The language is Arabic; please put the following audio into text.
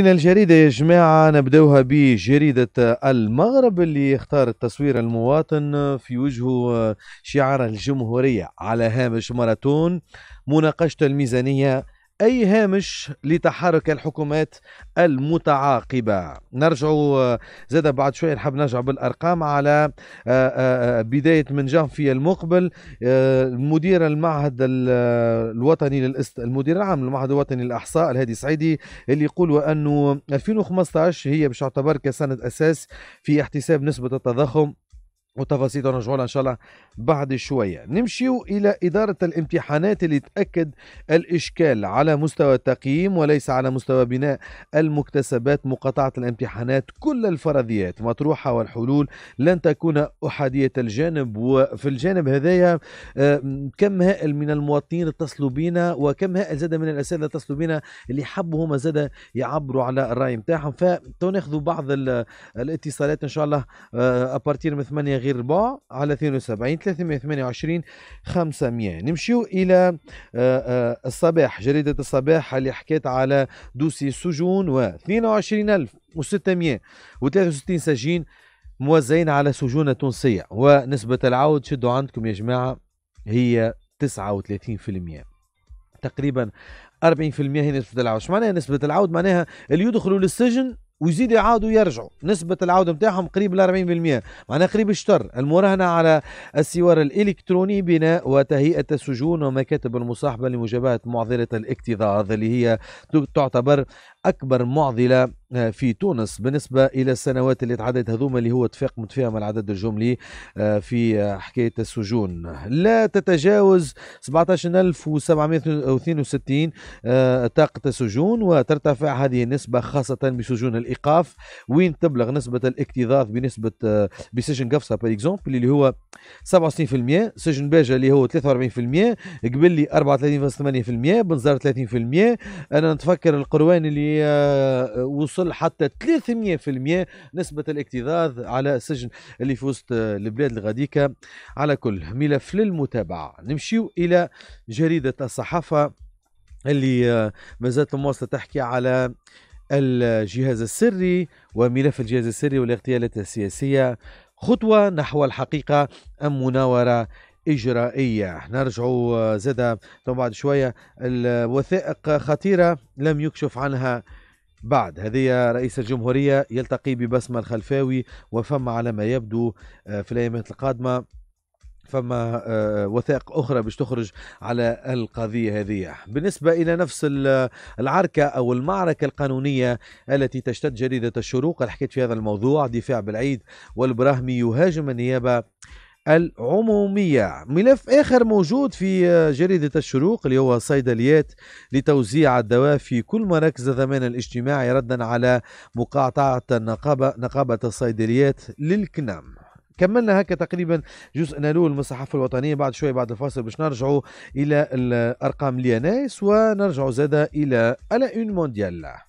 لنا الجريدة يا جماعة نبدوها بجريدة المغرب اللي اختارت تصوير المواطن في وجهه آه، شعار الجمهورية على هامش ماراثون مناقشة الميزانية أي هامش لتحرك الحكومات المتعاقبة نرجع آه، زاد بعد شوية نحب نرجع بالأرقام على آه، آه، بداية من جانفي المقبل مدير المعهد الوطني للإست... المدير العام للمعهد الوطني للإحصاء الهادي سعيدي اللي يقول أنه 2015 هي باش تعتبر كسنة أساس في احتساب نسبة التضخم وتفاصيل ونرجعوا ان شاء الله بعد شويه نمشيو الى اداره الامتحانات اللي تاكد الاشكال على مستوى التقييم وليس على مستوى بناء المكتسبات مقاطعه الامتحانات كل الفرضيات مطروحه والحلول لن تكون احاديه الجانب وفي الجانب هذايا آه، كم هائل من المواطنين اتصلوا بينا وكم هائل زاد من الاساتذه اتصلوا بينا اللي حبوا هما زاد يعبروا على الراي نتاعهم فتو ناخذوا بعض الاتصالات ان شاء الله ابارتير من 8 غير غير الباع على 72 328 500 نمشيو الى آه، آه، الصباح جريده الصباح اللي حكيت على دوسي السجون و 22663 سجين موزعين على سجون تونسيه ونسبه العود شدوا عندكم يا جماعه هي 39% تقريبا 40% هي نسبة العود، معناها نسبة العود معناها اللي يدخلوا للسجن ويزيد يعاودوا يرجعوا نسبة العودة نتاعهم قريب ل 40% معناها قريب الشطر المراهنة على السوار الإلكتروني بناء وتهيئة السجون ومكاتب المصاحبة لمجابهة معضلة الاكتظاظ اللي هي تعتبر اكبر معضله آه، في تونس بالنسبه الى السنوات اللي تعدت هذوما اللي هو اتفاق متفاهم العدد الجملي آه، في حكايه السجون لا تتجاوز 17762 آه، طاقه السجون وترتفع هذه النسبه خاصه بسجون الايقاف وين تبلغ نسبه الاكتظاظ بنسبه بسجن قفصه باريكزومبل اللي هو 67% سجن باجة اللي هو 43% قبل لي 34.8% بنزار 30% انا نتفكر القروان اللي آه، وصل حتى 300% نسبة الاكتظاظ على السجن اللي في وسط آه، البلاد الغاديكة على كل ملف للمتابعة نمشيو الى جريدة الصحافة اللي آه، ما زالت مواصلة تحكي على الجهاز السري وملف الجهاز السري والاغتيالات السياسية خطوة نحو الحقيقة أم مناورة إجرائية نرجع زادة بعد شوية الوثائق خطيرة لم يكشف عنها بعد هذه رئيس الجمهورية يلتقي ببسمة الخلفاوي وفم على ما يبدو آه، في الأيام القادمة فما آه، وثائق اخرى باش تخرج على القضيه هذه بالنسبه الى نفس العركه او المعركه القانونيه التي تشتد جريده الشروق حكيت في هذا الموضوع دفاع بالعيد والبراهمي يهاجم النيابه العمومية ملف آخر موجود في آه، جريدة الشروق اللي هو صيدليات لتوزيع الدواء في كل مراكز الضمان الاجتماعي ردا على مقاطعة نقابة, نقابة الصيدليات للكنام كملنا هكا تقريبا جزءنا الاول من الصحافه الوطنيه بعد شويه بعد الفاصل باش نرجعوا الى الارقام ليانايس ونرجعوا زاده الى الا اون مونديال